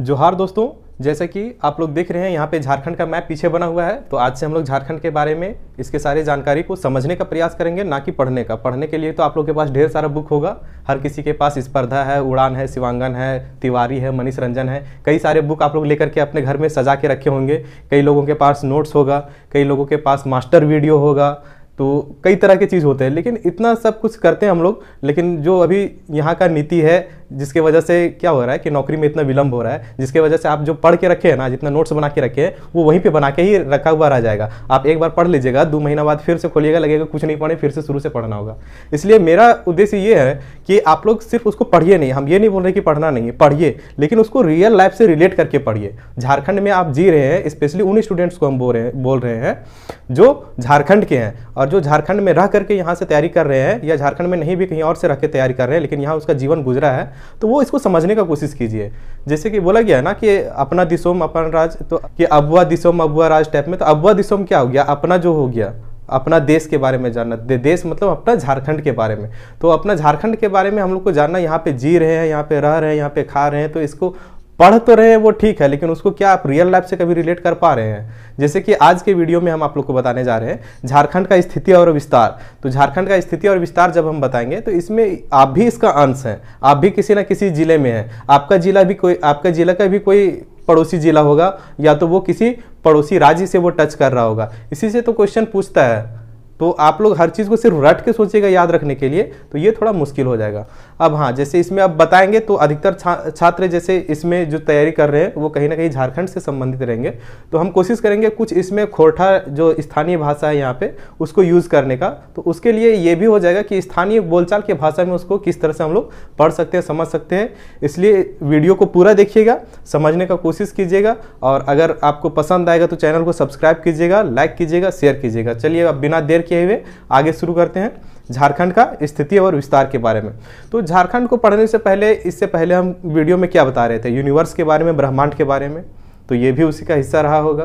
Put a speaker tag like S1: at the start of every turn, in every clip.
S1: जोहार दोस्तों जैसा कि आप लोग देख रहे हैं यहाँ पे झारखंड का मैप पीछे बना हुआ है तो आज से हम लोग झारखंड के बारे में इसके सारे जानकारी को समझने का प्रयास करेंगे ना कि पढ़ने का पढ़ने के लिए तो आप लोग के पास ढेर सारा बुक होगा हर किसी के पास स्पर्धा है उड़ान है शिवांगन है तिवारी है मनीष रंजन है कई सारे बुक आप लोग लेकर के अपने घर में सजा के रखे होंगे कई लोगों के पास नोट्स होगा कई लोगों के पास मास्टर वीडियो होगा तो कई तरह के चीज़ होते हैं लेकिन इतना सब कुछ करते हैं हम लोग लेकिन जो अभी यहाँ का नीति है जिसके वजह से क्या हो रहा है कि नौकरी में इतना विलंब हो रहा है जिसके वजह से आप जो पढ़ के रखे हैं ना जितना नोट्स बना के रखे हैं वो वहीं पे बना के ही रखा हुआ रह जाएगा आप एक बार पढ़ लीजिएगा दो महीना बाद फिर से खोलिएगा लगेगा कुछ नहीं पढ़े फिर से शुरू से पढ़ना होगा इसलिए मेरा उद्देश्य ये है कि आप लोग सिर्फ उसको पढ़िए नहीं हम ये नहीं बोल रहे कि पढ़ना नहीं है पढ़िए लेकिन उसको रियल लाइफ से रिलेट करके पढ़िए झारखंड में आप जी रहे हैं स्पेशली उन स्टूडेंट्स को हम बोल रहे हैं बोल रहे हैं जो झारखंड के हैं और जो झारखंड में रह करके यहाँ से तैयारी कर रहे हैं या झारखंड में नहीं भी कहीं और से रह के तैयारी कर रहे हैं लेकिन यहाँ उसका जीवन गुजरा है तो वो इसको समझने का कोशिश कीजिए जैसे कि बोला गया है ना कि अपना दिसोम अपन राज तो कि अबुआ दिसोम अबुआ राज टाइप में तो अबुआ दिसोम क्या हो गया अपना जो हो गया अपना देश के बारे में जानना दे, देश मतलब अपना झारखंड के बारे में तो अपना झारखंड के बारे में हम लोग को जानना यहाँ पे जी रहे हैं यहाँ पे रह रहे हैं यहाँ पे खा रहे हैं तो इसको पढ़ तो रहे हैं वो ठीक है लेकिन उसको क्या आप रियल लाइफ से कभी रिलेट कर पा रहे हैं जैसे कि आज के वीडियो में हम आप लोग को बताने जा रहे हैं झारखंड का स्थिति और विस्तार तो झारखंड का स्थिति और विस्तार जब हम बताएंगे तो इसमें आप भी इसका अंश हैं आप भी किसी ना किसी जिले में हैं आपका जिला भी कोई आपका जिला का भी कोई पड़ोसी जिला होगा या तो वो किसी पड़ोसी राज्य से वो टच कर रहा होगा इसी से तो क्वेश्चन पूछता है तो आप लोग हर चीज़ को सिर्फ रट के सोचिएगा याद रखने के लिए तो ये थोड़ा मुश्किल हो जाएगा अब हाँ जैसे इसमें आप बताएंगे तो अधिकतर छात्र चा, जैसे इसमें जो तैयारी कर रहे हैं वो कहीं ना कहीं झारखंड से संबंधित रहेंगे तो हम कोशिश करेंगे कुछ इसमें खोरठा जो स्थानीय भाषा है यहाँ पर उसको यूज़ करने का तो उसके लिए ये भी हो जाएगा कि स्थानीय बोलचाल की भाषा में उसको किस तरह से हम लोग पढ़ सकते हैं समझ सकते हैं इसलिए वीडियो को पूरा देखिएगा समझने का कोशिश कीजिएगा और अगर आपको पसंद आएगा तो चैनल को सब्सक्राइब कीजिएगा लाइक कीजिएगा शेयर कीजिएगा चलिए अब बिना देर के किए हुए आगे शुरू करते हैं झारखंड का स्थिति और विस्तार के बारे में तो झारखंड को पढ़ने से पहले इससे पहले हम वीडियो में क्या बता रहे थे यूनिवर्स के बारे में ब्रह्मांड के बारे में तो ये भी उसी का हिस्सा रहा होगा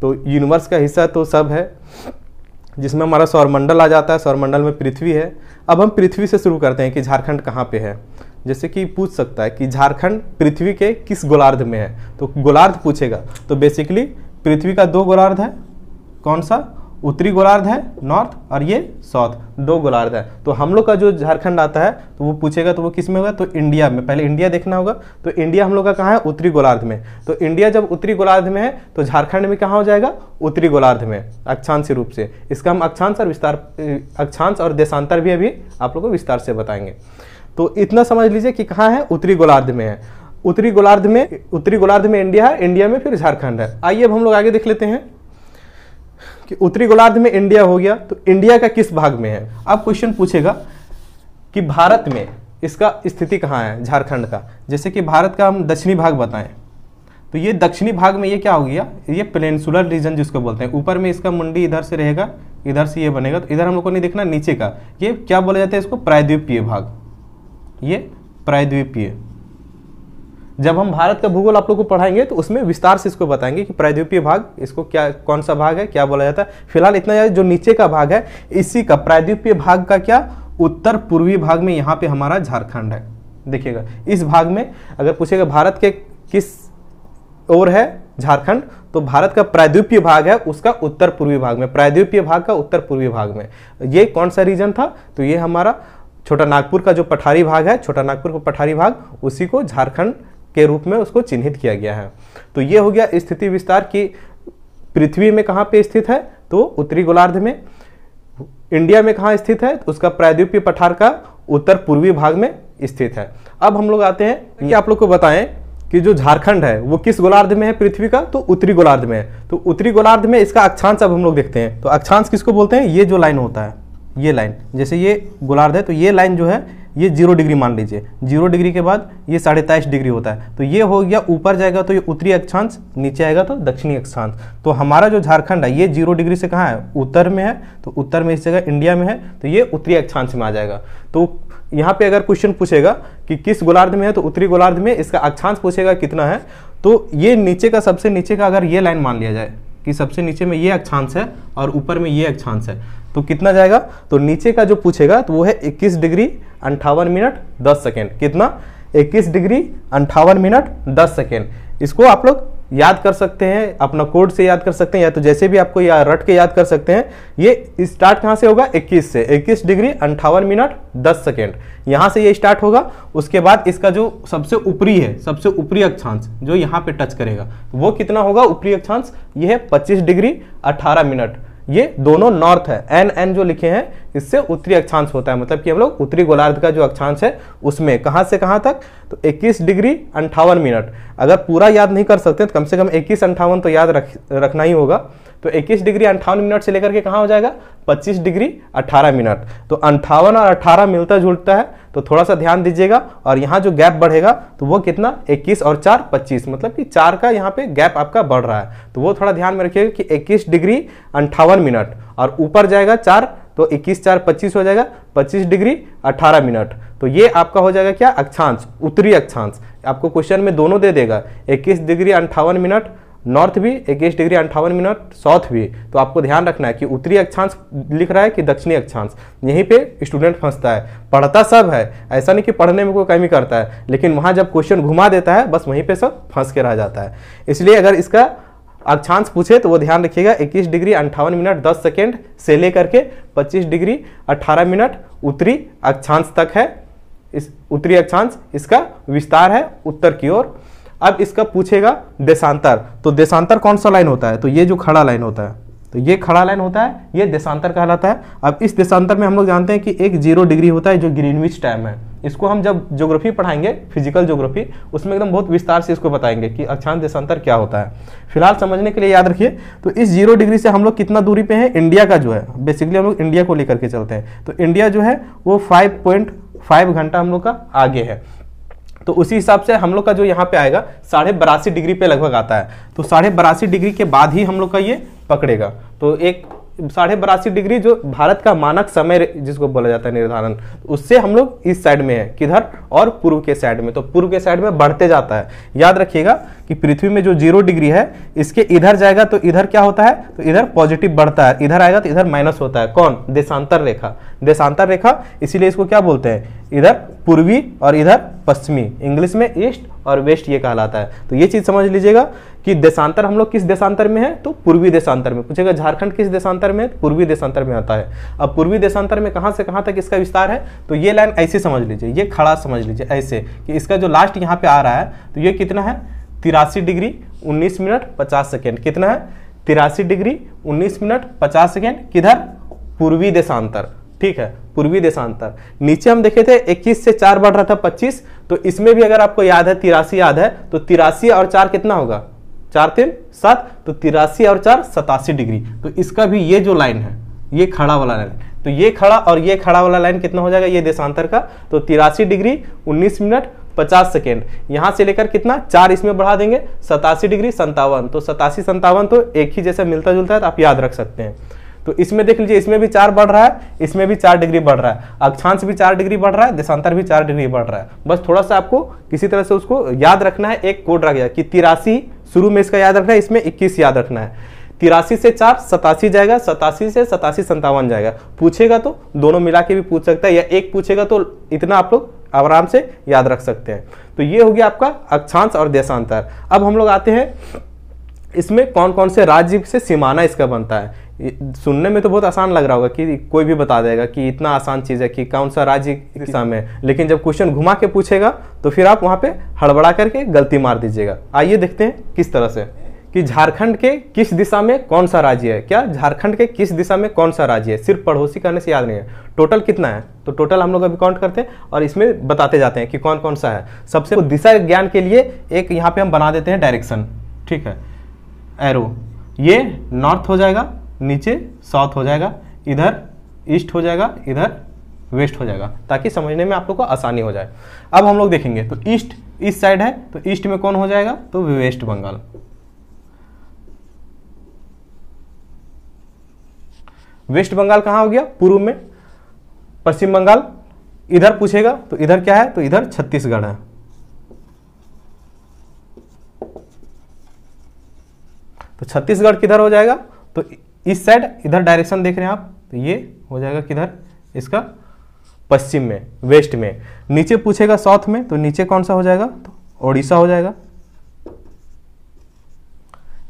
S1: तो यूनिवर्स का हिस्सा तो सब है जिसमें हमारा सौरमंडल आ जाता है सौरमंडल में पृथ्वी है अब हम पृथ्वी से शुरू करते हैं कि झारखंड कहाँ पे है जैसे कि पूछ सकता है कि झारखंड पृथ्वी के किस गोलार्ध में है तो गोलार्ध पूछेगा तो बेसिकली पृथ्वी का दो गोलार्ध है कौन सा उत्तरी गोलार्ध है नॉर्थ और ये साउथ दो गोलार्ध है तो हम लोग का जो झारखंड आता है तो वो पूछेगा तो वो किस में होगा तो इंडिया में पहले इंडिया देखना होगा तो इंडिया हम लोग का कहाँ है उत्तरी गोलार्ध में तो इंडिया जब उत्तरी गोलार्ध में है तो झारखंड में कहाँ हो जाएगा उत्तरी गोलार्ध में अक्षांश रूप से इसका हम अक्षांश और विस्तार अक्षांश और देशांतर भी अभी आप लोग को विस्तार से बताएंगे तो इतना समझ लीजिए कि कहाँ है उत्तरी गोलार्ध में है उत्तरी गोलार्ध में उत्तरी गोलार्ध में इंडिया है इंडिया में फिर झारखंड है आइए अब हम लोग आगे देख लेते हैं कि उत्तरी गोलार्ध में इंडिया हो गया तो इंडिया का किस भाग में है अब क्वेश्चन पूछेगा कि भारत में इसका स्थिति कहाँ है झारखंड का जैसे कि भारत का हम दक्षिणी भाग बताएं तो ये दक्षिणी भाग में ये क्या हो गया ये प्लेनसुलर रीजन जिसको बोलते हैं ऊपर में इसका मुंडी इधर से रहेगा इधर से ये बनेगा तो इधर हम लोग को नहीं देखना नीचे का ये क्या बोला जाता है इसको प्रायद्वीपीय भाग ये प्रायद्वीपीय जब हम भारत का भूगोल आप लोग को पढ़ाएंगे तो उसमें विस्तार से इसको बताएंगे कि प्रायद्वीपीय भाग इसको क्या कौन सा भाग है क्या बोला जाता है फिलहाल इतना ज्यादा जो नीचे का भाग है इसी का प्रायद्वीपीय भाग का क्या उत्तर पूर्वी भाग में यहाँ पे हमारा झारखंड है देखिएगा इस भाग में अगर पूछेगा भारत के किस ओर है झारखंड तो भारत का प्रायद्वीपीय भाग है उसका उत्तर पूर्वी भाग में प्रायद्वीपीय भाग का उत्तर पूर्वी भाग में ये कौन सा रीजन था तो ये हमारा छोटा नागपुर का जो पठारी भाग है छोटा नागपुर का पठारी भाग उसी को झारखंड के रूप में उसको चिन्हित किया गया है तो ये हो गया स्थिति विस्तार की पृथ्वी में कहाँ पे स्थित है तो उत्तरी गोलार्ध में इंडिया में कहाँ स्थित है तो उसका प्रायद्वीपीय पठार का उत्तर पूर्वी भाग में स्थित है अब हम लोग आते हैं कि आप लोग को बताएं कि जो झारखंड है वो किस गोलार्ध में है पृथ्वी का तो उत्तरी गोलार्ध में है तो उत्तरी गोलार्ध में इसका अक्षांश अब हम लोग देखते हैं तो अक्षांश किसको बोलते हैं ये जो लाइन होता है ये लाइन जैसे ये गोलार्ध है तो ये लाइन जो है ये जीरो डिग्री मान लीजिए जीरो डिग्री के बाद ये साढ़े तेईस डिग्री होता है तो ये हो गया ऊपर जाएगा तो ये उत्तरी अक्षांश नीचे आएगा तो दक्षिणी अक्षांश तो हमारा जो झारखंड है ये जीरो डिग्री से कहाँ है उत्तर में है तो उत्तर में इस जगह इंडिया में है तो ये उत्तरी अक्षांश में आ जाएगा तो यहाँ पे अगर क्वेश्चन पूछेगा कि किस गोलार्ध में है तो उत्तरी गोलार्ध में इसका अक्षांश पूछेगा कितना है तो ये नीचे का सबसे नीचे का अगर ये लाइन मान लिया जाए कि सबसे नीचे में ये अक्षांश है और ऊपर में ये अक्षांश है तो कितना जाएगा तो नीचे का जो पूछेगा तो वो है 21 डिग्री अंठावन मिनट 10 सेकेंड कितना 21 डिग्री अंठावन मिनट 10 सेकेंड इसको आप लोग याद कर सकते हैं अपना कोड से याद कर सकते हैं या तो जैसे भी आपको या रट के याद कर सकते हैं ये स्टार्ट कहाँ से होगा 21 से 21 डिग्री अंठावन मिनट 10 सेकेंड यहाँ से ये स्टार्ट होगा उसके बाद इसका जो सबसे ऊपरी है सबसे ऊपरी अक्षांश जो यहाँ पे टच करेगा वो कितना होगा ऊपरी अक्षांश ये है पच्चीस डिग्री अट्ठारह मिनट ये दोनों नॉर्थ है एन एन जो लिखे हैं इससे उत्तरी अक्षांश होता है मतलब कि हम लोग उत्तरी गोलार्ध का जो अक्षांश है उसमें कहाँ से कहाँ तक तो 21 डिग्री अंठावन मिनट अगर पूरा याद नहीं कर सकते तो कम से कम इक्कीस अंठावन तो याद रख रखना ही होगा तो 21 डिग्री अंठावन मिनट से लेकर के कहाँ हो जाएगा 25 डिग्री 18 मिनट तो अंठावन और 18 मिलता जुलता है तो थोड़ा सा ध्यान दीजिएगा और यहाँ जो गैप बढ़ेगा तो वो कितना 21 और 4 25 मतलब कि 4 का यहाँ पे गैप आपका बढ़ रहा है तो वो थोड़ा ध्यान में रखिएगा कि 21 डिग्री अंठावन मिनट और ऊपर जाएगा 4 तो 21 चार 25 हो जाएगा 25 डिग्री 18 मिनट तो ये आपका हो जाएगा क्या अक्षांश उत्तरी अक्षांश आपको क्वेश्चन में दोनों दे देगा इक्कीस डिग्री अंठावन मिनट नॉर्थ भी इक्कीस डिग्री अंठावन मिनट साउथ भी तो आपको ध्यान रखना है कि उत्तरी अक्षांश लिख रहा है कि दक्षिणी अक्षांश यहीं पे स्टूडेंट फंसता है पढ़ता सब है ऐसा नहीं कि पढ़ने में कोई कमी करता है लेकिन वहाँ जब क्वेश्चन घुमा देता है बस वहीं पे सब फंस के रह जाता है इसलिए अगर इसका अक्षांश पूछे तो वो ध्यान रखिएगा इक्कीस डिग्री अंठावन मिनट दस सेकेंड से लेकर के पच्चीस डिग्री अट्ठारह मिनट उत्तरी अक्षांश तक है इस उत्तरी अक्षांश इसका विस्तार है उत्तर की ओर अब इसका पूछेगा देशांतर तो देशांतर कौन सा लाइन होता है तो ये जो खड़ा लाइन होता है तो ये खड़ा लाइन होता है ये देशांतर कहलाता है अब इस देशांतर में हम लोग जानते हैं कि एक जीरो डिग्री होता है जो ग्रीनविच टाइम है इसको हम जब ज्योग्राफी पढ़ाएंगे फिजिकल ज्योग्राफी उसमें एकदम बहुत विस्तार से इसको बताएंगे कि अच्छा देशांतर क्या होता है फिलहाल समझने के लिए याद रखिए तो इस जीरो डिग्री से हम लोग कितना दूरी पे हैं इंडिया का जो है बेसिकली हम लोग इंडिया को लेकर के चलते हैं तो इंडिया जो है वो फाइव घंटा हम लोग का आगे है तो उसी हिसाब से हम लोग का जो यहाँ पे आएगा साढ़े बरासी डिग्री पे लगभग आता है तो साढ़े बरासी डिग्री के बाद ही हम लोग का ये पकड़ेगा तो एक साढ़े बरासी डिग्री जो भारत का मानक समय जिसको बोला जाता है निर्धारण उससे हम लोग इस साइड में है किधर और पूर्व के साइड में तो पूर्व के साइड में बढ़ते जाता है याद रखिएगा कि पृथ्वी में जो जीरो डिग्री है इसके इधर जाएगा तो इधर क्या होता है तो इधर पॉजिटिव बढ़ता है इधर आएगा तो इधर माइनस होता है कौन देशांतर रेखा देशांतर रेखा इसीलिए इसको क्या बोलते हैं इधर पूर्वी और इधर पश्चिमी इंग्लिश में ईस्ट और वेस्ट ये कहलाता है तो ये चीज़ समझ लीजिएगा कि देशांतर हम लोग किस देशांतर में है तो पूर्वी देशांतर में पूछेगा झारखंड किस देशांतर में पूर्वी देशांतर में आता है अब पूर्वी देशांतर में कहाँ से कहाँ तक इसका विस्तार है तो ये लाइन ऐसे समझ लीजिए ये खड़ा समझ लीजिए ऐसे कि इसका जो लास्ट यहाँ पे आ रहा है तो ये कितना है तिरासी डिग्री उन्नीस मिनट पचास सेकेंड कितना है तिरासी डिग्री उन्नीस मिनट पचास सेकेंड किधर पूर्वी देशांतर ठीक है पूर्वी देशांतर नीचे हम देखे थे 21 से चार बढ़ रहा था 25 तो इसमें भी अगर आपको याद है तिरासी याद है तो तिरासी और चार कितना होगा चार तीन सात तो तिरासी और चार सतासी डिग्री तो इसका भी ये जो लाइन है ये खड़ा वाला लाइन तो ये खड़ा और ये खड़ा वाला लाइन कितना हो जाएगा ये देशांतर का तो तिरासी डिग्री उन्नीस मिनट पचास सेकेंड यहां से लेकर कितना चार इसमें बढ़ा देंगे सतासी डिग्री संतावन तो सतासी संतावन तो एक ही जैसा मिलता जुलता है तो आप याद रख सकते हैं तो इसमें देख लीजिए इसमें भी चार बढ़ रहा है इसमें भी चार डिग्री बढ़ रहा है अक्षांश भी चार डिग्री बढ़ रहा है देशांतर भी चार डिग्री बढ़ रहा है बस थोड़ा सा आपको किसी तरह से उसको याद रखना है एक कोड रख गया कि तिरासी शुरू में इसका याद रखना है इसमें इक्कीस याद रखना है तिरासी से चार सतासी जाएगा सतासी से सतासी संतावन जाएगा पूछेगा तो दोनों मिला के भी पूछ सकता है या एक पूछेगा तो इतना आप लोग आराम से याद रख सकते हैं तो ये हो गया आपका अक्षांश और देशांतर अब हम लोग आते हैं इसमें कौन कौन से राज्य से सीमाना इसका बनता है सुनने में तो बहुत आसान लग रहा होगा कि कोई भी बता देगा कि इतना आसान चीज़ है कि कौन सा राज्य दिशा में है लेकिन जब क्वेश्चन घुमा के पूछेगा तो फिर आप वहाँ पे हड़बड़ा करके गलती मार दीजिएगा आइए देखते हैं किस तरह से कि झारखंड के किस दिशा में कौन सा राज्य है क्या झारखंड के किस दिशा में कौन सा राज्य है सिर्फ पड़ोसी करने से याद नहीं है टोटल कितना है तो टोटल हम लोग अभी काउंट करते हैं और इसमें बताते जाते हैं कि कौन कौन सा है सबसे तो दिशा ज्ञान के लिए एक यहाँ पे हम बना देते हैं डायरेक्शन ठीक है एरो ये नॉर्थ हो जाएगा नीचे साउथ हो जाएगा इधर ईस्ट हो जाएगा इधर वेस्ट हो जाएगा ताकि समझने में आप लोग को आसानी हो जाए अब हम लोग देखेंगे तो ईस्ट इस साइड है तो ईस्ट में कौन हो जाएगा तो वेस्ट बंगाल वेस्ट बंगाल कहां हो गया पूर्व में पश्चिम बंगाल इधर पूछेगा तो इधर क्या है तो इधर छत्तीसगढ़ है तो छत्तीसगढ़ किधर हो जाएगा तो इस साइड इधर डायरेक्शन देख रहे हैं आप तो ये हो जाएगा किधर इसका पश्चिम में वेस्ट में नीचे पूछेगा साउथ में तो नीचे कौन सा हो जाएगा तो ओडिशा हो जाएगा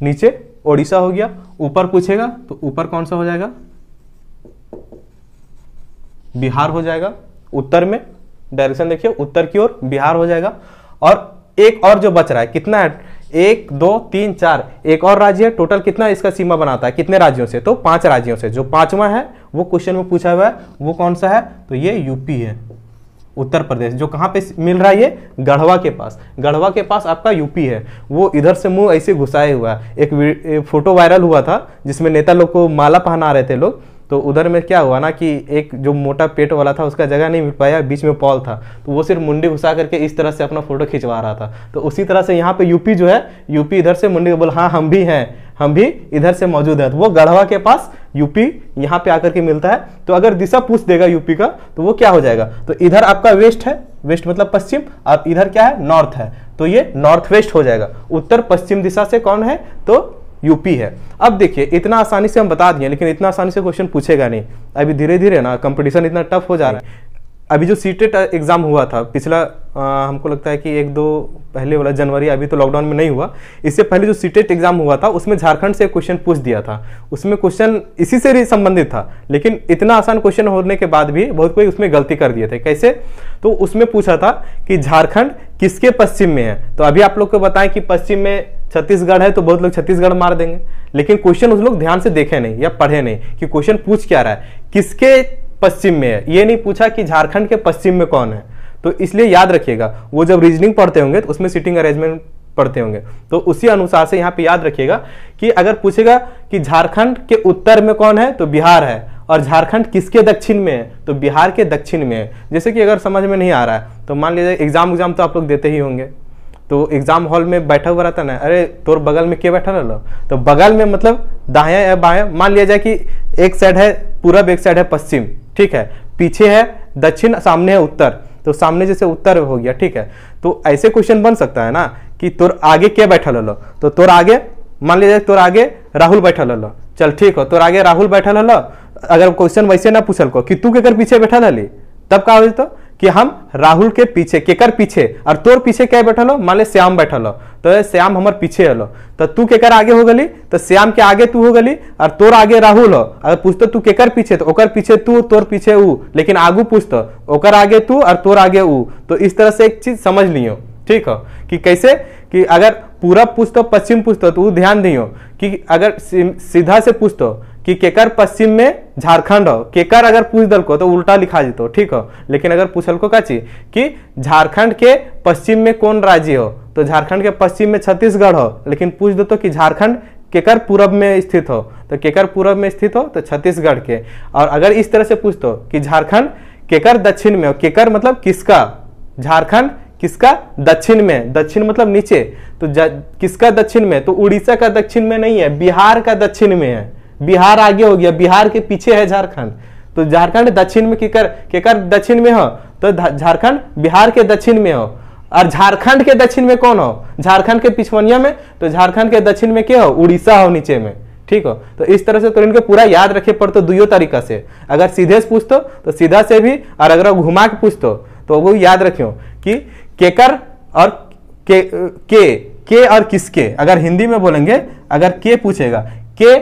S1: नीचे ओडिशा हो गया ऊपर पूछेगा तो ऊपर कौन सा हो जाएगा बिहार हो जाएगा उत्तर में डायरेक्शन देखिए उत्तर की ओर बिहार हो जाएगा और एक और जो बच रहा है कितना है एक दो तीन चार एक और राज्य है टोटल कितना इसका सीमा बनाता है कितने राज्यों से तो पांच राज्यों से जो पांचवा है वो क्वेश्चन में पूछा हुआ है वो कौन सा है तो ये यूपी है उत्तर प्रदेश जो कहां पे मिल रहा है ये गढ़वा के पास गढ़वा के पास आपका यूपी है वो इधर से मुंह ऐसे घुसाए हुआ है एक, एक फोटो वायरल हुआ था जिसमें नेता लोग को माला पहना रहे थे लोग तो उधर में क्या हुआ ना कि एक जो मोटा पेट वाला था उसका जगह नहीं मिल पाया बीच में पॉल था तो वो सिर्फ मुंडी घुसा करके इस तरह से अपना फोटो खिंचवा रहा था तो उसी तरह से यहाँ पे यूपी जो है यूपी इधर से मुंडी बोल हाँ हम भी हैं हम भी इधर से मौजूद है तो वो गढ़वा के पास यूपी यहाँ पे आकर के मिलता है तो अगर दिशा पूछ देगा यूपी का तो वो क्या हो जाएगा तो इधर आपका वेस्ट है वेस्ट मतलब पश्चिम और इधर क्या है नॉर्थ है तो ये नॉर्थ वेस्ट हो जाएगा उत्तर पश्चिम दिशा से कौन है तो यूपी है अब देखिए इतना आसानी से हम बता दिए लेकिन इतना आसानी से क्वेश्चन पूछेगा नहीं अभी धीरे धीरे ना कंपटीशन इतना टफ हो जा रहा है अभी जो सीटेट एग्जाम e हुआ था पिछला आ, हमको लगता है कि एक दो पहले वाला जनवरी अभी तो लॉकडाउन में नहीं हुआ इससे पहले जो सीटेट एग्जाम e हुआ था उसमें झारखंड से क्वेश्चन पूछ दिया था उसमें क्वेश्चन इसी से संबंधित था लेकिन इतना आसान क्वेश्चन होने के बाद भी बहुत कोई उसमें गलती कर दिए थे कैसे तो उसमें पूछा था कि झारखंड किसके पश्चिम में है तो अभी आप लोग को बताएं कि पश्चिम में छत्तीसगढ़ है तो बहुत लोग छत्तीसगढ़ मार देंगे लेकिन क्वेश्चन उस लोग ध्यान से देखे नहीं या पढ़े नहीं कि क्वेश्चन पूछ क्या रहा है किसके पश्चिम में है ये नहीं पूछा कि झारखंड के पश्चिम में कौन है तो इसलिए याद रखिएगा वो जब रीजनिंग पढ़ते होंगे तो उसमें सिटिंग अरेंजमेंट पढ़ते होंगे तो उसी अनुसार से यहाँ पे याद रखिएगा कि अगर पूछेगा कि झारखंड के उत्तर में कौन है तो बिहार है और झारखंड किसके दक्षिण में है तो बिहार के दक्षिण में है जैसे कि अगर समझ में नहीं आ रहा है तो मान लीजिए एग्जाम एग्जाम तो आप लोग देते ही होंगे तो एग्जाम हॉल में बैठा हुआ रहता ना अरे तोर बगल में क्या बैठा रहा तो बगल में मतलब दाया या बाया मान लिया जाए कि एक साइड है पूरब एक साइड है पश्चिम ठीक है पीछे है दक्षिण सामने है उत्तर तो सामने जैसे उत्तर हो गया ठीक है तो ऐसे क्वेश्चन बन सकता है ना कि तोर आगे क्या बैठा हलो तो तोर आगे मान लीजिए तोर आगे राहुल बैठल हलो चल ठीक हो तोर आगे राहुल बैठल हलो अगर क्वेश्चन वैसे ना पूछल को कि तू के पीछे बैठल हली तब का हो तो कि हम राहुल के पीछे केकर पीछे और तोर पीछे क्या बैठल हो मान ले श्याम बैठल हो तो श्याम हमार पीछे हलो तो तू केकर आगे हो गली तो श्याम के आगे तू हो गली और तोर आगे राहुल हो अगर पूछते तू केकर पीछे तो ओकर पीछे तू तोर पीछे ऊ लेकिन आगू पूछते ओकर आगे तू और तोर आगे ऊ तो इस तरह से एक चीज समझ लियो ठीक हो कि कैसे कि अगर पूरब पूछते पश्चिम पूछते तो ध्यान दियो कि अगर सीधा से पूछते कि केकर पश्चिम में झारखंड हो केकर अगर पूछ दल को तो उल्टा लिखा जीतो ठीक हो लेकिन अगर पूछल को काची कि झारखंड के पश्चिम में कौन राज्य हो तो झारखंड के पश्चिम में छत्तीसगढ़ हो लेकिन पूछ दो तो कि झारखंड केकर पूरब में स्थित हो तो केकर पूरब में स्थित हो तो छत्तीसगढ़ के और अगर इस तरह से पूछ दो कि झारखंड केकर दक्षिण में हो केकर मतलब किसका झारखंड किसका दक्षिण में दक्षिण मतलब नीचे तो किसका दक्षिण में तो उड़ीसा का दक्षिण में नहीं है बिहार का दक्षिण में है बिहार आगे हो गया बिहार के पीछे है झारखंड तो झारखंड दक्षिण में केकर केकर दक्षिण में हो तो झारखंड बिहार के दक्षिण में हो और झारखंड के दक्षिण में कौन हो झारखंड के पिछवनिया में तो झारखंड के दक्षिण में क्या हो उड़ीसा हो नीचे में ठीक हो तो इस तरह से तो इनके पूरा याद रखे पड़ते दुयो तरीका से अगर सीधे से पूछ तो, तो सीधा से भी और अगर घुमा के पूछ तो, तो वो याद रखियो कि केकर और के के के और किसके अगर हिंदी में बोलेंगे अगर के पूछेगा के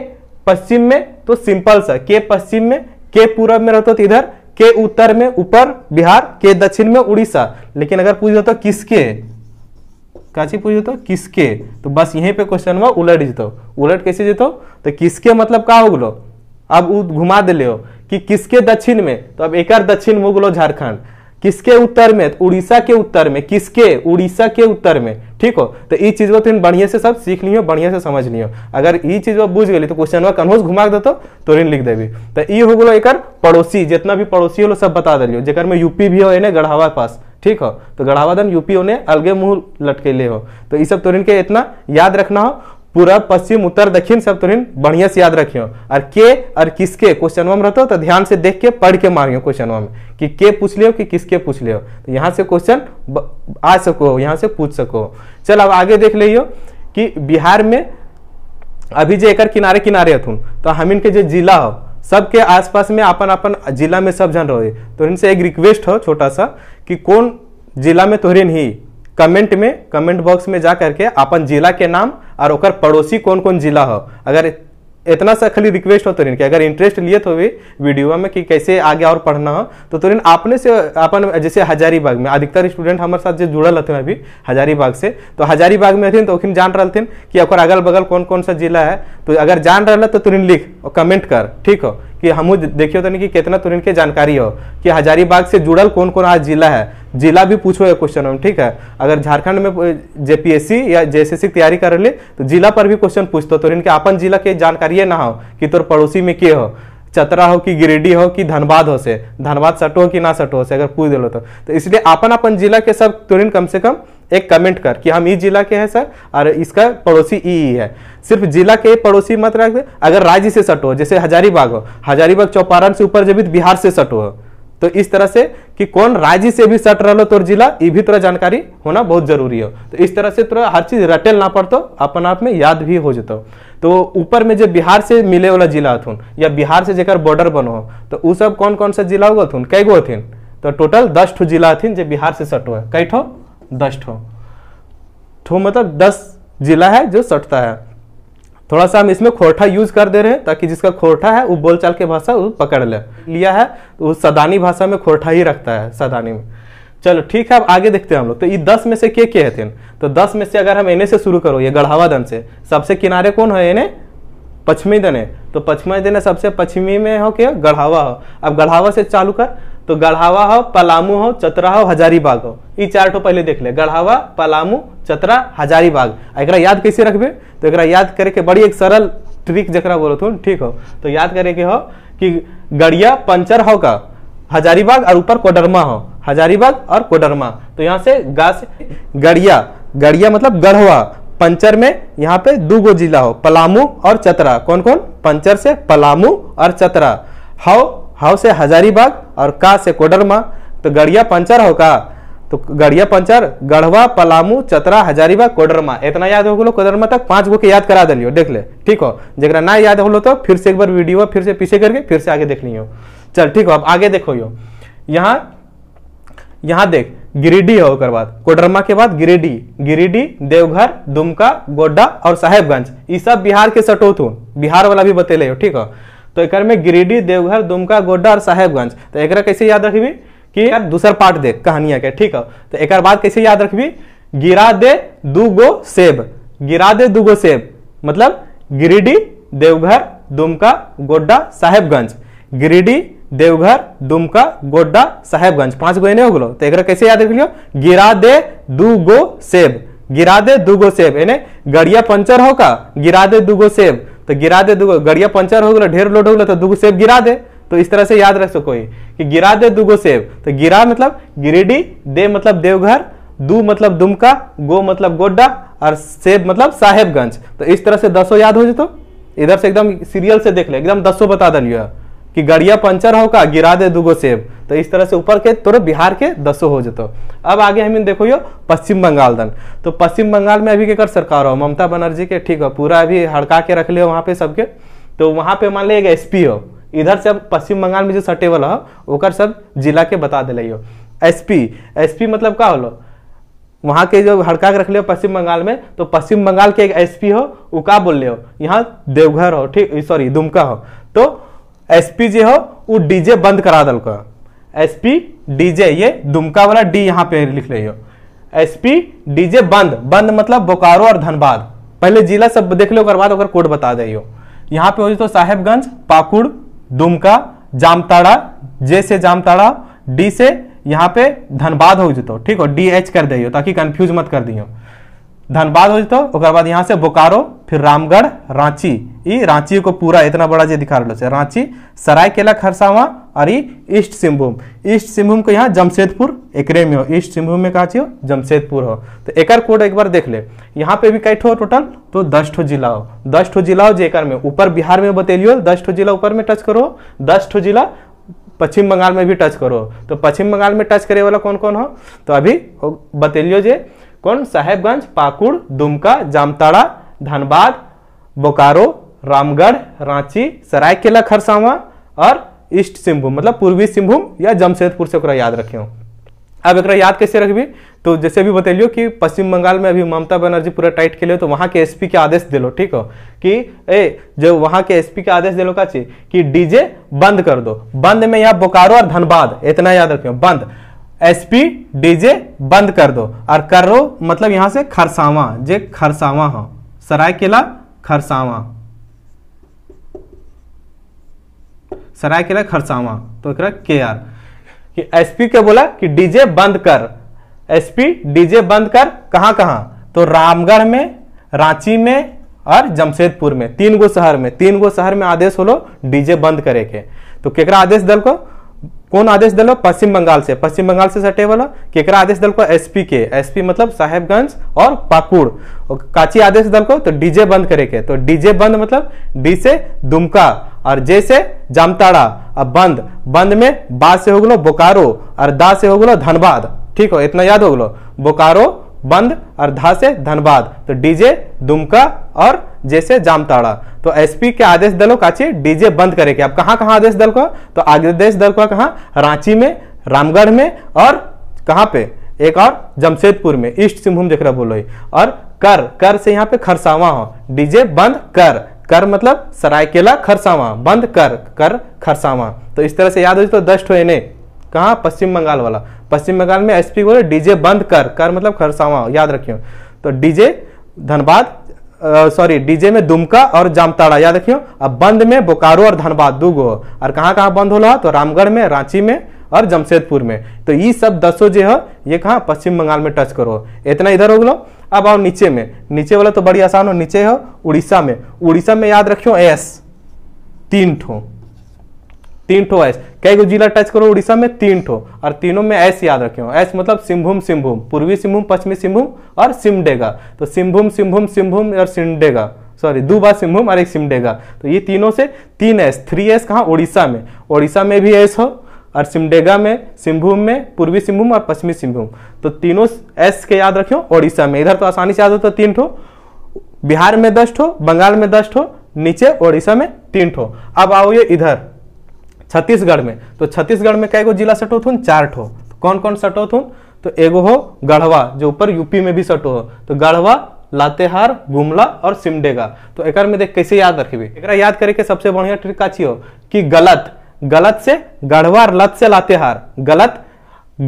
S1: पश्चिम में तो सिंपल सा के पश्चिम में के पूर्व में रहते तो इधर के उत्तर में ऊपर बिहार के दक्षिण में उड़ीसा लेकिन अगर पूछ तो किसके काची पूछ तो किसके तो बस यहीं पे क्वेश्चन हुआ उलट जीतो उलट कैसे जीतो तो किसके मतलब का हो गलो अब घुमा दिले हो कि किसके दक्षिण में तो अब एक दक्षिण हो गलो झारखंड किसके उत्तर में तो उड़ीसा के उत्तर में किसके उड़ीसा के उत्तर में ठीक हो तो ये चीज को तुम बढ़िया से सब सीख लियो बढ़िया से समझ लियो अगर ये चीज बुझ गई तो क्वेश्चन कन्होज घुमा दे तो तुरंत लिख देवी तो ये हो गलो एक पड़ोसी जितना भी पड़ोसी हो सब बता दिलियो जेकर में यूपी भी हो इन्हें गढ़ावा पास ठीक हो तो गढ़ावा यूपी होने अलगे मुंह लटकेले हो तो ये सब तुरंत के इतना याद रखना हो पूरब पश्चिम उत्तर दक्षिण सब तुरंत बढ़िया से याद रखियो और के और किसके क्वेश्चनवा में रहते हो तो ध्यान से देख के पढ़ के मारियो क्वेश्चनवा में कि के पूछ लियो कि किसके पूछ लियो तो यहाँ से क्वेश्चन आ सको यहाँ से पूछ सको चल अब आगे देख लियो कि बिहार में अभी जो एक किनारे किनारे हथुन तो हम इनके जो जिला हो सबके आसपास में अपन अपन जिला में सब जन रहो तो इनसे एक रिक्वेस्ट हो छोटा सा कि कौन जिला में तोहरिन ही कमेंट में कमेंट बॉक्स में जा करके अपन जिला के नाम और ओकर पड़ोसी कौन कौन जिला हो अगर इतना सा खाली रिक्वेस्ट हो तो कि अगर इंटरेस्ट लिए तो वीडियो में कि कैसे आगे और पढ़ना हो तो तुरंत तो अपने से अपन जैसे हजारीबाग में अधिकतर स्टूडेंट हमारे साथ जो जुड़ल हथिन अभी हजारीबाग से तो हजारीबाग में हथिन तो ओखिन जान रहे थे कि ओकर अगल बगल कौन कौन सा जिला है तो अगर जान रहा तो तुरंत तो लिख और कमेंट कर ठीक हो कि हम देखियो तो कि कितना तुरंत के जानकारी हो कि हजारीबाग से जुड़ल कौन कौन आज जिला है जिला भी पूछो है क्वेश्चन हम ठीक है अगर झारखंड में जेपीएससी या जेएसएससी तैयारी कर ले तो जिला पर भी क्वेश्चन हो तो इनके अपन जिला के जानकारी ना हो कि तोर पड़ोसी में के हो चतरा हो कि गिरिडीह हो कि धनबाद हो से धनबाद सटो हो कि ना सटो हो से अगर पूछ दिलो तो, तो इसलिए अपन अपन जिला के सब तुरंत कम से कम एक कमेंट कर कि हम इस जिला के हैं सर और इसका पड़ोसी ई ई है सिर्फ जिला के पड़ोसी मत रख अगर राज्य से सटो जैसे हजारीबाग हो हजारीबाग चौपारण से ऊपर जब बिहार से सटो हो तो इस तरह से कि कौन राज्य से भी सट रहा तोर जिला ये भी तोरा जानकारी होना बहुत जरूरी हो तो इस तरह से तोरा हर चीज रटेल ना पड़तो अपन आप में याद भी हो जाता तो ऊपर में जो बिहार से मिले वाला जिला हथुन या बिहार से जेकर बॉर्डर बनो हो तो वो सब कौन कौन सा जिला हुआ थुन कै गो हथिन तो टोटल दस ठो जिला हथिन जो बिहार से सट हुआ कई ठो दस ठो ठो मतलब दस जिला है जो सटता है थोड़ा सा हम इसमें खोरठा यूज कर दे रहे हैं ताकि जिसका खोरठा है वो बोलचाल के भाषा वो पकड़ ले लिया है तो वो सदानी भाषा में खोरठा ही रखता है सदानी में चलो ठीक है अब आगे देखते हैं हम लोग तो ये दस में से के के है थे तो दस में से अगर हम एने से शुरू करो ये गढ़ावा दन से सबसे किनारे कौन है एने पश्चिमी दने तो पश्चिमी दने सबसे पश्चिमी में हो के गढ़ावा हो अब गढ़ावा से चालू कर तो गढ़ावा हो पलामू हो चतरा हो हजारीबाग हो ये चार पहले देख ले गढ़ावा पलामू चतरा हजारीबाग एक याद कैसे रखबे तो एक याद करे के बड़ी एक सरल ट्रिक जरा बोलो ठीक हो तो याद करे के हो कि गड़िया पंचर हो का हजारीबाग और ऊपर कोडरमा हो हजारीबाग और कोडरमा तो यहाँ से गा से गड़िया गड़िया मतलब गढ़वा पंचर में यहाँ पे दो गो जिला हो पलामू और चतरा कौन कौन पंचर से पलामू और चतरा हाउ हाउ से हजारीबाग और का से कोडरमा तो गड़िया पंचर हो का तो गढ़िया पंचर गढ़वा पलामू चतरा हजारीबाग कोडरमा इतना याद हो गलो कोडरमा तक पांच गो के याद करा दिलियो देख ले ठीक हो जरा ना याद हो तो फिर से एक बार वीडियो फिर से पीछे करके फिर से आगे देख लियो चल ठीक हो अब आगे देखो यो यहाँ यहाँ देख गिरिडीह हो बाद कोडरमा के बाद गिरिडीह गिरिडीह देवघर दुमका गोड्डा और साहेबगंज ये सब बिहार के सटोत हूँ बिहार वाला भी बतेले हो ठीक हो तो एक में गिरिडीह देवघर दुमका गोड्डा और साहेबगंज तो एक कैसे याद रखबी कि यार दूसर पार्ट दे कहानिया के ठीक है तो एक बात कैसे याद रखी गिरा दे दू गो सेब गिरा दे दू गो सेब मतलब गिरिडी देवघर दुमका गोड्डा साहेबगंज गिरिडी देवघर दुमका गोड्डा साहेबगंज पांच गो एने हो गलो तो एक कैसे याद रख लियो गिरा दे दू गो सेब गिरा दे दू गो सेब एने गड़िया पंचर हो का गिरा दे दू गो सेब तो गिरा दे दू गो गड़िया पंचर हो गलो ढेर लोड हो गलो तो दू गो सेब गिरा दे तो इस तरह से याद रख सको कि गिरा दे दुगो सेब तो गिरा मतलब गिरिडीह दे मतलब देवघर दू मतलब दुमका गो मतलब गोड्डा और सेब मतलब साहेबगंज तो इस तरह से दसो याद हो जातो इधर से एकदम सीरियल से देख ले एकदम दसो बता दलियो कि गड़िया पंचर हो का गिरा दे दुगो सेब तो इस तरह से ऊपर के तोरे बिहार के दसो हो जो तो। अब आगे हम देखो यो पश्चिम बंगाल दन तो पश्चिम बंगाल में अभी के कर सरकार हो ममता बनर्जी के ठीक हो पूरा अभी हड़का के रख ले वहाँ पे सबके तो वहाँ पे मान एक एस पी हो इधर से अब पश्चिम बंगाल में जो सटे वाला हो ओकर सब जिला के बता दिले हो एसपी एसपी मतलब का होलो वहाँ के जो हड़का के रख लियो पश्चिम बंगाल में तो पश्चिम बंगाल के एक एसपी हो वो का बोल हो यहाँ देवघर हो ठीक सॉरी दुमका हो तो एसपी जो हो वो डीजे बंद करा दल को एसपी डीजे ये दुमका वाला डी यहाँ पे लिख रही हो एसपी डीजे बंद बंद मतलब बोकारो और धनबाद पहले जिला सब देख लो बाद कोड बता दे यहाँ पे हो तो साहेबगंज पाकुड़ दुमका जामताड़ा जे से जामताड़ा डी से यहाँ पे धनबाद हो जितो ठीक हो डी एच कर दियो ताकि कंफ्यूज मत कर दियो धनबाद हो जो तो, बाद यहाँ से बोकारो फिर रामगढ़ रांची ये रांची को पूरा इतना बड़ा जो दिखा रहा है रांची सरायकेला खरसावा और ईस्ट सिंहभूम ईस्ट सिंहभूम को यहाँ जमशेदपुर एकरे में हो ईस्ट सिंहभूम में कहा चाहिए जमशेदपुर हो तो एकर कोड एक बार देख ले यहाँ पे भी कैठो टोटल तो दस ठो जिला हो दस ठो जिला हो जो में ऊपर बिहार में बतेलियो दस ठो जिला ऊपर में टच करो दस ठो जिला पश्चिम बंगाल में भी टच करो तो पश्चिम बंगाल में टच करे वाला कौन कौन हो तो अभी बतेलियो जे कौन साहेबगंज पाकुड़ दुमका जामताड़ा धनबाद बोकारो रामगढ़ रांची सरायकेला खरसावा और ईस्ट सिंहभूम मतलब पूर्वी सिंहभूम या जमशेदपुर से याद रखे हो अब एक याद कैसे रखी तो जैसे भी बतेलियो कि पश्चिम बंगाल में अभी ममता बनर्जी पूरा टाइट के लिए तो वहाँ के एसपी के आदेश दिलो ठीक हो कि ए जो वहाँ के एसपी के आदेश लो का कि डीजे बंद कर दो बंद में यहाँ बोकारो और धनबाद इतना याद रखियो बंद एसपी डीजे बंद कर दो और करो मतलब यहां से खरसावा जे खरसावा हो केला खरसावा सराय केला खरसावा तो एक के आर कि एसपी के बोला कि डीजे बंद कर एसपी डीजे बंद कर कहां कहां तो रामगढ़ में रांची में और जमशेदपुर में तीन गो शहर में तीन गो शहर में आदेश होलो डीजे बंद करे के तो केकरा आदेश दल को कौन आदेश दिल पश्चिम बंगाल से पश्चिम बंगाल से सटे वाला केकरा आदेश दल को एसपी के एसपी मतलब साहेबगंज और पाकुड़ और काची आदेश दल को तो डीजे बंद करे के तो डीजे बंद मतलब डी से दुमका और जे से जामताड़ा और बंद बंद में बा से हो गलो बोकारो और दा से हो गलो धनबाद ठीक हो इतना याद हो गलो बोकारो बंद और धा से धनबाद तो डीजे दुमका और जैसे जामताड़ा तो एसपी के आदेश दलों का डीजे बंद करे के अब कहाँ कहाँ आदेश दल को तो आदेश दल को कहा रांची में रामगढ़ में और कहाँ पे एक और जमशेदपुर में ईस्ट सिंहभूम जरा बोलो और कर कर से यहाँ पे खरसावा हो डीजे बंद कर कर मतलब सरायकेला खरसावा बंद कर कर खरसावा तो इस तरह से याद हो तो दस्ट हो इन्हें कहा पश्चिम बंगाल वाला पश्चिम बंगाल में एसपी बोले डीजे बंद कर कर मतलब खरसावा याद रखियो तो डीजे धनबाद सॉरी डीजे में दुमका और जामताड़ा याद रखियो अब बंद में बोकारो और धनबाद दू गो और कहाँ कहाँ बंद हो तो रामगढ़ में रांची में और जमशेदपुर में तो ये सब दसो जो है ये कहाँ पश्चिम बंगाल में टच करो इतना इधर हो गलो अब आओ नीचे में नीचे वाला तो बड़ी आसान हो नीचे हो उड़ीसा में उड़ीसा में याद रखियो एस तीन ठो तीन ठो एस कई गो जिला टच करो उड़ीसा में तीन ठो और तीनों में ऐस याद रखे हो ऐस मतलब सिंहभूम सिंहभूम पूर्वी सिंहभूम पश्चिमी सिंहभूम और सिमडेगा तो सिंहभूम सिंहभूम सिंहभूम और सिमडेगा सॉरी दो बार सिंहभूम और एक सिमडेगा तो ये तीनों से तीन एस थ्री एस कहाँ उड़ीसा में उड़ीसा में भी एस हो और सिमडेगा में सिंभूम में पूर्वी सिंहभूम और पश्चिमी सिंहभूम तो तीनों एस के याद रखियो उड़ीसा में इधर तो आसानी से याद होता तो तीन ठो बिहार में दस ठो बंगाल में दस ठो नीचे ओडिशा में तीन ठो अब आओ ये इधर छत्तीसगढ़ में तो छत्तीसगढ़ में कैगो जिला सटो थुन चार ठो तो कौन कौन सटो थुन तो एगो हो गढ़वा जो ऊपर यूपी में भी सटो हो तो गढ़वा लातेहार गुमला और सिमडेगा तो एक में देख कैसे याद रखे एक याद करे के सबसे बढ़िया ट्रिक काची हो कि गलत गलत से गढ़वा लत से लातेहार गलत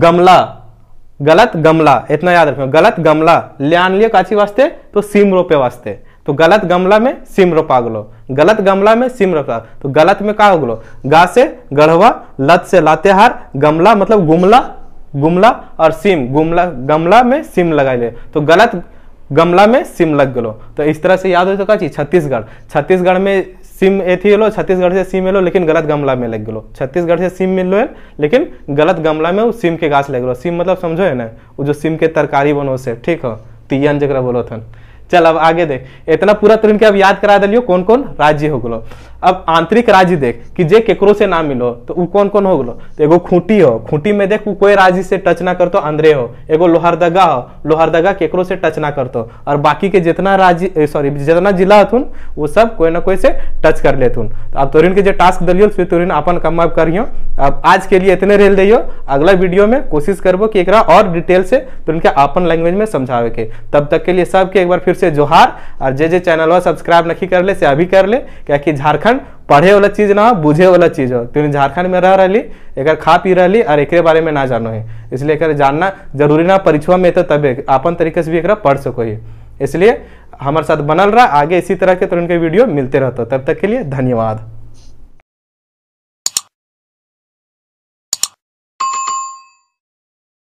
S1: गमला गलत गमला इतना याद रखो गलत गमला ले आन लियो काची वास्ते तो सिम रोपे वास्ते तो गलत गमला में सिम रोपा गलो गलत गमला में सिम रखा तो गलत में क्या हो गलो गा से गढ़वा लत से लातेहार गमला मतलब गुमला गुमला और सिम गुमला गमला में सिम लगा ले तो गलत गमला में सिम लग गलो तो इस तरह से याद हो तो का चीज छत्तीसगढ़ छत्तीसगढ़ में सिम एथी एलो छत्तीसगढ़ से सिम एलो लेकिन गलत गमला में लग गलो छत्तीसगढ़ से सिम मिलो लेकिन गलत गमला में वो सिम के गाछ लग गलो सिम मतलब समझो है ना वो जो सिम के तरकारी बनो से ठीक हो तीयन तो जरा बोलो थन चल अब आगे देख इतना पूरा तुरंत के अब याद करा दिलियो कौन कौन राज्य हो गलो अब आंतरिक राज्य देख कि जे केकरो से ना मिलो तो वो कौन कौन हो गलो तो एगो खूंटी हो खूंटी में देख वो कोई राज्य से टच ना करतो अंदरे हो एगो लोहरदगा हो लोहरदगा केकरो से टच ना करतो और बाकी के जितना राज्य सॉरी जितना जिला हथुन वो सब कोई ना कोई से टच कर लेथुन तो अब तोरिन के जो टास्क दिलियो फिर तोरिन अपन कम अप करियो अब आज के लिए इतने रेल दियो अगला वीडियो में कोशिश करबो कि एक और डिटेल से तोरिन के अपन लैंग्वेज में समझावे के तब तक के लिए सबके एक बार फिर से जोहार और जे जे चैनल सब्सक्राइब नहीं कर ले से अभी कर ले क्या झारखंड पढ़े वाला चीज ना बुझे वाला चीज हो क्योंकि झारखंड में रह रही एक खा पी रही और एक बारे में ना जानो है इसलिए एक जानना जरूरी ना परीक्षा में तो तबे अपन तरीके से भी एक पढ़ सको है इसलिए हमारे साथ बनल रहा आगे इसी तरह के तो वीडियो मिलते रहते तब तक के लिए धन्यवाद